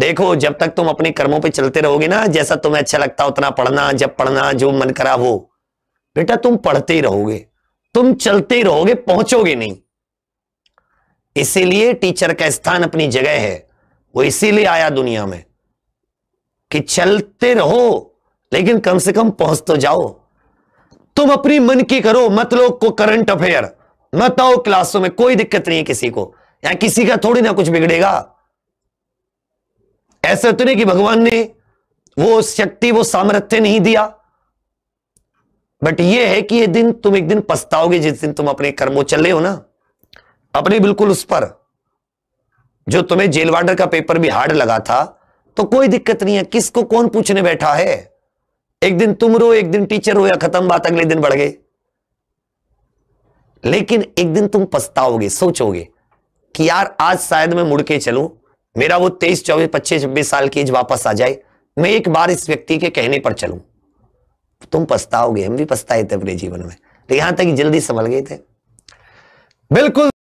देखो जब तक तुम अपने कर्मों पे चलते रहोगे ना जैसा तुम्हें अच्छा लगता उतना पढ़ना जब पढ़ना जो मन करा वो बेटा तुम पढ़ते ही रहोगे तुम चलते ही रहोगे पहुंचोगे नहीं इसीलिए टीचर का स्थान अपनी जगह है वो इसीलिए आया दुनिया में कि चलते रहो लेकिन कम से कम पहुंच तो जाओ तुम अपनी मन की करो मत लोग को करंट अफेयर मत आओ क्लासों में कोई दिक्कत नहीं है किसी को या किसी का थोड़ी ना कुछ बिगड़ेगा ऐसा तो नहीं कि भगवान ने वो शक्ति वो सामर्थ्य नहीं दिया बट ये है कि ये दिन तुम एक दिन पछताओगे जिस दिन तुम अपने कर्मों चल रहे हो ना अपने बिल्कुल उस पर जो तुम्हें जेल वार्डर का पेपर भी हार्ड लगा था तो कोई दिक्कत नहीं है किसको कौन पूछने बैठा है एक दिन तुम रो एक दिन टीचर हो या खत्म बात अगले दिन बढ़ गए लेकिन एक दिन तुम पछताओगे सोचोगे कि यार आज शायद मैं मुड़के चलू मेरा वो तेईस चौबीस पच्चीस छब्बीस साल की एज वापस आ जाए मैं एक बार इस व्यक्ति के कहने पर चलूं तुम पछताओगे हम भी पछताए थे अपने जीवन में तो यहां तक जल्दी संभल गए थे बिल्कुल